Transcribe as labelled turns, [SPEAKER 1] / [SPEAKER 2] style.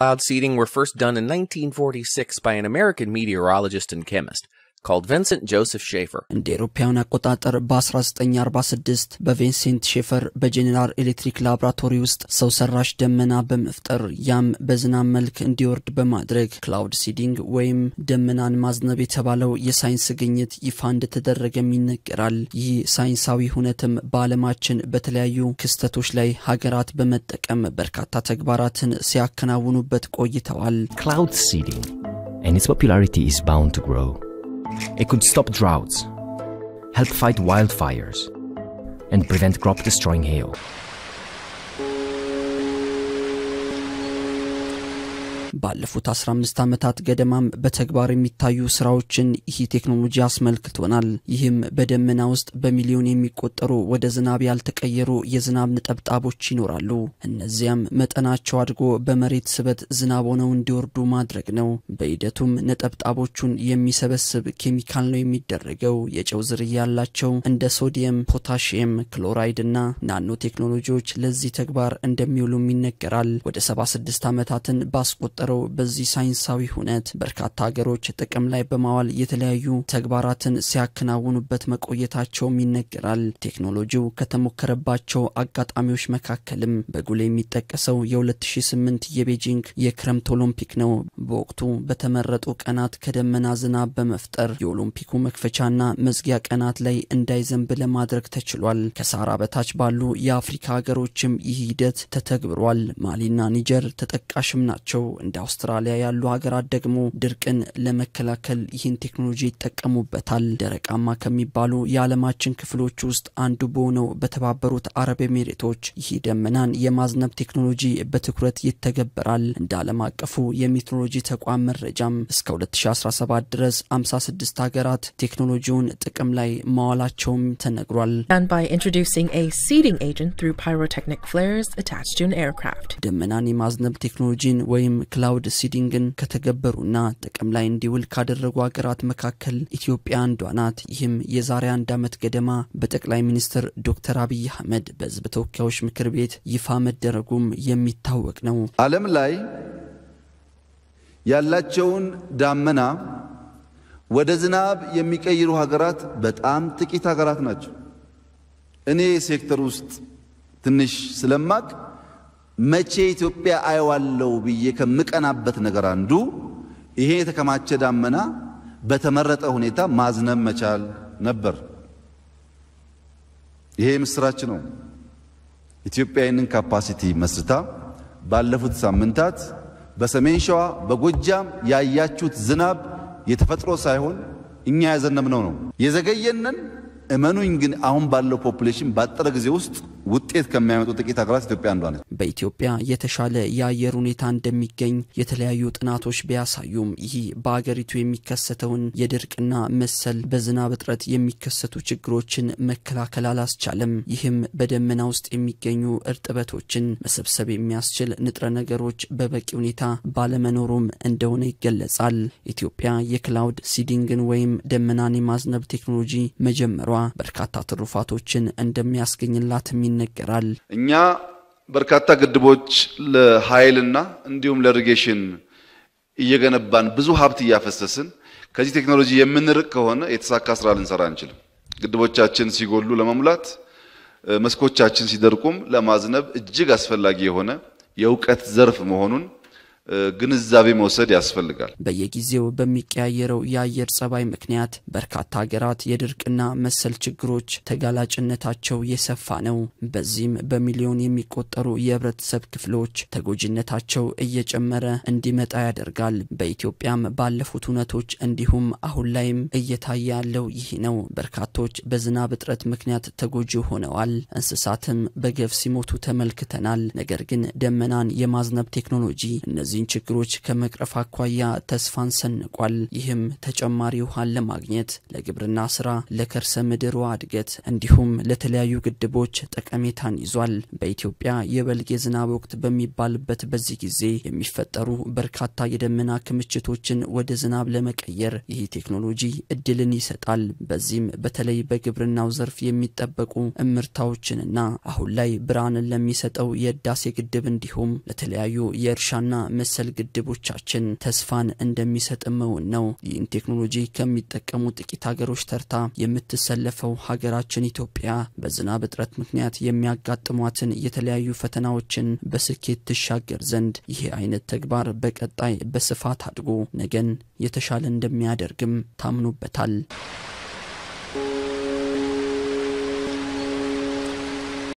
[SPEAKER 1] Cloud seeding were first done in 1946 by an American meteorologist and chemist. called Vincent Joseph Schaefer. እንደ
[SPEAKER 2] ኤሮፓውያን አቆጣጠር በ1946 በቪንሴንት ሼፈር በጄኔራል ኤሌክትሪክ ላብራቶሪ ውስጥ ሰው ሰራሽ ደመና በመፍጠር ያም በዝናብ መልክ እንዲወርድ በማድረግ ክላውድ ሲዲንግ ወይም ደመናን ማዝነብ የተባለው የሳይንስ ግኝት ይፋ እንደተደረገም ይነገራል። ይህ ሳይንሳዊ ሁነትም በዓለማችን በተለያዩ ክስተቶች ላይ ሀገራት በመጠቀም በርካታ ተግባራትን ሲያከናውኑበት ቆይተዋል። Cloud seeding and its popularity is bound to grow. It could stop droughts, help fight wildfires, and prevent crop-destroying hail. ባለፉት 15 ዓመታት ገደማም በተግባር የሚታዩ ስራዎችን ይህ ቴክኖሎጂ አስመልክቶናል። ይህም በደመና ውስጥ በሚሊዮን የሚቆጠሩ ወደ ዝናብ ያልተቀየሩ የዝናብ ነጠብጣቦች ይኖራሉ። እነዚያም መጠናቸው አድጎ በመሬት ስበት ዝናብ ሆነው እንዲወርዱ ማድረግ ነው። በሂደቱም ነጠብጣቦቹን የሚሰበስብ ኬሚካል ነው የሚደረገው። የጨው ዝርያ ያላቸው እንደ ሶዲየም፣ ፖታሽየም፣ ክሎራይድ እና ናኖ ቴክኖሎጂዎች ለዚህ ተግባር እንደሚውሉም ይነገራል። ወደ 76 ዓመታትን ባስቆጠ በተፈጠረው በዚህ ሳይንሳዊ ሁነት በርካታ ሀገሮች ጥቅም ላይ በማዋል የተለያዩ ተግባራትን ሲያከናውኑበት መቆየታቸውም ይነገራል። ቴክኖሎጂው ከተሞከረባቸው አጋጣሚዎች መካከልም በጉል የሚጠቀሰው የ2008 የቤጂንግ የክረምት ኦሎምፒክ ነው። በወቅቱ በተመረጡ ቀናት ከደመና ዝናብ በመፍጠር የኦሎምፒኩ መክፈቻና መዝጊያ ቀናት ላይ እንዳይዘንብ ለማድረግ ተችሏል። ከሳራ በታች ባሉ የአፍሪካ ሀገሮችም ይህ ሂደት ተተግብሯል። ማሊና ኒጀር ተጠቃሽም ናቸው። እንደ አውስትራሊያ ያሉ ሀገራት ደግሞ ድርቅን ለመከላከል ይህን ቴክኖሎጂ ይጠቀሙበታል። ደረቃማ ከሚባሉ የዓለማችን ክፍሎች ውስጥ አንዱ በሆነው በተባበሩት አረብ ኤሚሬቶች ይህ ደመናን የማዝነብ ቴክኖሎጂ በትኩረት ይተገበራል። እንደ ዓለም አቀፉ የሜትሮሎጂ ተቋም መረጃም እስከ 2017 ድረስ 56 ሀገራት ቴክኖሎጂውን ጥቅም ላይ ማዋላቸውም ተነግሯል። ደመናን የማዝነብ ቴክኖሎጂን ወይም ክላውድ ሲዲንግን ከተገበሩና ጥቅም ላይ እንዲውል ካደረጉ ሀገራት መካከል ኢትዮጵያ አንዷ ናት። ይህም የዛሬ አንድ ዓመት ገደማ በጠቅላይ ሚኒስትር ዶክተር አብይ አህመድ በህዝብ ተወካዮች ምክር ቤት ይፋ መደረጉም የሚታወቅ ነው።
[SPEAKER 1] ዓለም ላይ ያላቸውን ዳመና ወደ ዝናብ የሚቀይሩ ሀገራት በጣም ጥቂት ሀገራት ናቸው። እኔ ሴክተር ውስጥ ትንሽ ስለማቅ መቼ ኢትዮጵያ አየዋለው ብዬ ከምቀናበት ነገር አንዱ ይሄ የተከማቸ ዳመና በተመረጠ ሁኔታ ማዝነብ መቻል ነበር። ይሄ ምስራች ነው። ኢትዮጵያ ይህንን ካፓሲቲ መስርታ ባለፉት ሳምንታት በሰሜን ሸዋ በጎጃም ያያችሁት ዝናብ የተፈጥሮ ሳይሆን እኛ ያዘነብነው ነው። የዘገየንን እመኑኝ ግን አሁን ባለው ፖፑሌሽን ባጠረ ጊዜ ውስጥ ውጤት ከሚያመጡ ጥቂት ሀገራት ኢትዮጵያ አንዷ ነች። በኢትዮጵያ
[SPEAKER 2] የተሻለ የአየር ሁኔታ እንደሚገኝ የተለያዩ ጥናቶች ቢያሳዩም ይህ በአገሪቱ የሚከሰተውን የድርቅና መሰል በዝናብ እጥረት የሚከሰቱ ችግሮችን መከላከል አላስቻለም። ይህም በደመና ውስጥ የሚገኙ እርጥበቶችን መሰብሰብ የሚያስችል ንጥረ ነገሮች በበቂ ሁኔታ ባለመኖሩም እንደሆነ ይገለጻል። ኢትዮጵያ የክላውድ ሲዲንግን ወይም ደመናን የማዝነብ ቴክኖሎጂ መጀመሯ በርካታ ትሩፋቶችን እንደሚያስገኝላት ይነገራል።
[SPEAKER 1] እኛ በርካታ ግድቦች ለኃይልና እንዲሁም ለሪጌሽን እየገነባን ብዙ ሀብት እያፈሰስን ከዚህ ቴክኖሎጂ የምንርቅ ከሆነ የተሳካ ስራ ልንሰራ አንችልም። ግድቦቻችን ሲጎሉ ለመሙላት መስኮቻችን ሲደርቁም ለማዝነብ እጅግ አስፈላጊ የሆነ የእውቀት ዘርፍ መሆኑን ግንዛቤ መውሰድ ያስፈልጋል።
[SPEAKER 2] በየጊዜው በሚቀያየረው የአየር ጸባይ ምክንያት በርካታ ሀገራት የድርቅና መሰል ችግሮች ተጋላጭነታቸው የሰፋ ነው። በዚህም በሚሊዮን የሚቆጠሩ የህብረተሰብ ክፍሎች ተጎጂነታቸው እየጨመረ እንዲመጣ ያደርጋል። በኢትዮጵያም ባለፉት እውነቶች እንዲሁም አሁን ላይም እየታየ ያለው ይህ ነው። በርካቶች በዝናብ እጥረት ምክንያት ተጎጂ ሆነዋል። እንስሳትም በገፍ ሲሞቱ ተመልክተናል። ነገር ግን ደመናን የማዝነብ ቴክኖሎጂ እነዚህ እነዚህን ችግሮች ከመቅረፍ አኳያ ተስፋን ሰንቋል። ይህም ተጨማሪ ውሃን ለማግኘት ለግብርና ስራ፣ ለከርሰ ምድር እድገት እንዲሁም ለተለያዩ ግድቦች ጠቀሜታን ይዟል። በኢትዮጵያ የበልግ የዝናብ ወቅት በሚባልበት በዚህ ጊዜ የሚፈጠሩ በርካታ የደመና ክምችቶችን ወደ ዝናብ ለመቀየር ይህ ቴክኖሎጂ እድልን ይሰጣል። በዚህም በተለይ በግብርናው ዘርፍ የሚጠበቁ እምርታዎችንና አሁን ላይ ብርሃንን ለሚሰጠው የህዳሴ ግድብ እንዲሁም ለተለያዩ የእርሻና መሰል ግድቦቻችን ተስፋን እንደሚሰጥ መሆን ነው። ይህን ቴክኖሎጂ ከሚጠቀሙ ጥቂት ሀገሮች ተርታ የምትሰለፈው ሀገራችን ኢትዮጵያ በዝናብ እጥረት ምክንያት የሚያጋጥሟትን የተለያዩ ፈተናዎችን በስኬት ትሻገር ዘንድ ይህ አይነት ተግባር በቀጣይ በስፋት አድጎ ነገን የተሻለ እንደሚያደርግም ታምኖበታል።